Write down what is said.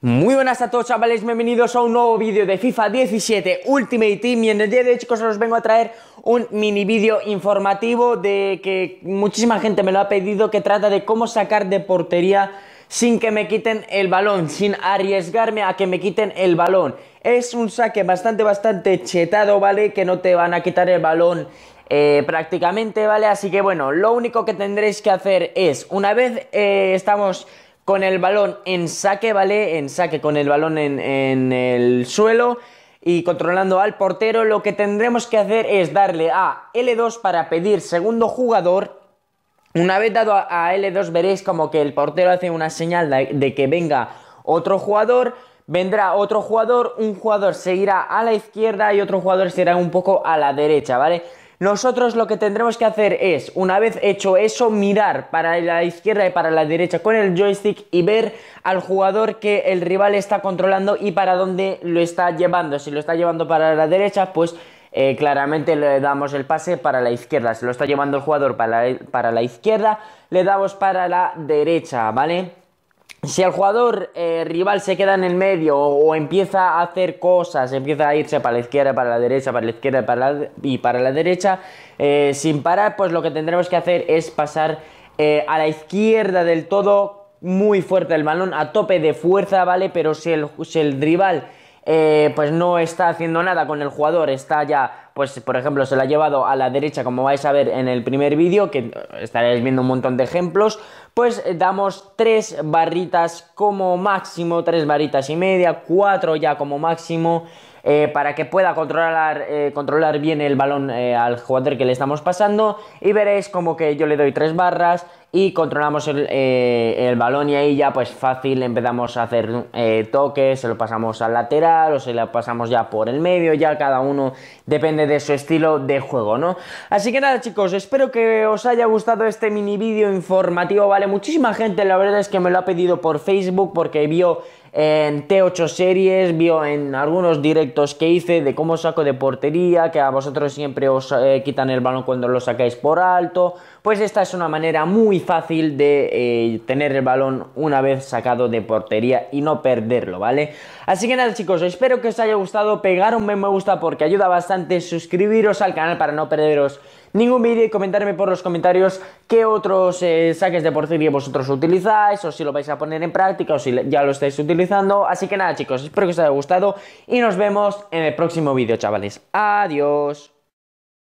Muy buenas a todos chavales, bienvenidos a un nuevo vídeo de FIFA 17 Ultimate Team y en el día de hoy chicos os vengo a traer un mini vídeo informativo de que muchísima gente me lo ha pedido que trata de cómo sacar de portería sin que me quiten el balón, sin arriesgarme a que me quiten el balón. Es un saque bastante, bastante chetado, ¿vale? Que no te van a quitar el balón eh, prácticamente, ¿vale? Así que bueno, lo único que tendréis que hacer es, una vez eh, estamos con el balón en saque, ¿vale? En saque con el balón en, el suelo y controlando al portero, lo que tendremos que hacer es darle a L2 para pedir segundo jugador. Una vez dado a, L2 veréis como que el portero hace una señal de, que venga otro jugador, vendrá otro jugador, un jugador seguirá a la izquierda y otro jugador irá un poco a la derecha, ¿vale? Nosotros lo que tendremos que hacer es, una vez hecho eso, mirar para la izquierda y para la derecha con el joystick y ver al jugador que el rival está controlando y para dónde lo está llevando. Si lo está llevando para la derecha, pues eh, claramente le damos el pase para la izquierda. Si lo está llevando el jugador para para la izquierda, le damos para la derecha, ¿vale? si el jugador eh, rival se queda en el medio o, empieza a hacer cosas, empieza a irse para la izquierda, para la derecha, para la izquierda y para la derecha, eh, sin parar, pues lo que tendremos que hacer es pasar eh, a la izquierda del todo muy fuerte el balón, a tope de fuerza, ¿vale? Pero si el, si el rival pues no está haciendo nada con el jugador, está ya pues por ejemplo se lo ha llevado a la derecha como vais a ver en el primer vídeo, que estaréis viendo un montón de ejemplos, pues eh, damos tres barritas como máximo, tres barritas y media, cuatro ya como máximo, eh, para que pueda controlar, eh, controlar bien el balón al jugador que le estamos pasando y veréis como que yo le doy tres barras y controlamos el, el balón y ahí ya pues fácil empezamos a hacer toques, se lo pasamos al lateral o se lo pasamos ya por el medio, ya cada uno depende de su estilo de juego, ¿no? Así que nada chicos, espero que os haya gustado este mini vídeo informativo, ¿vale? Muchísima gente la verdad es que me lo ha pedido por Facebook porque vio en T8 series, vio en algunos directos que hice de cómo saco de portería, que a vosotros siempre os eh, quitan el balón cuando lo sacáis por alto. Pues esta es una manera muy fácil de eh, tener el balón una vez sacado de portería y no perderlo, ¿vale? Así que nada chicos, espero que os haya gustado, pegar un me gusta porque ayuda bastante, suscribiros al canal para no perderos ningún vídeo y comentarme por los comentarios qué otros eh, saques de que vosotros utilizáis o si lo vais a poner en práctica o si ya lo estáis utilizando. Así que nada chicos, espero que os haya gustado y nos vemos en el próximo vídeo chavales. Adiós.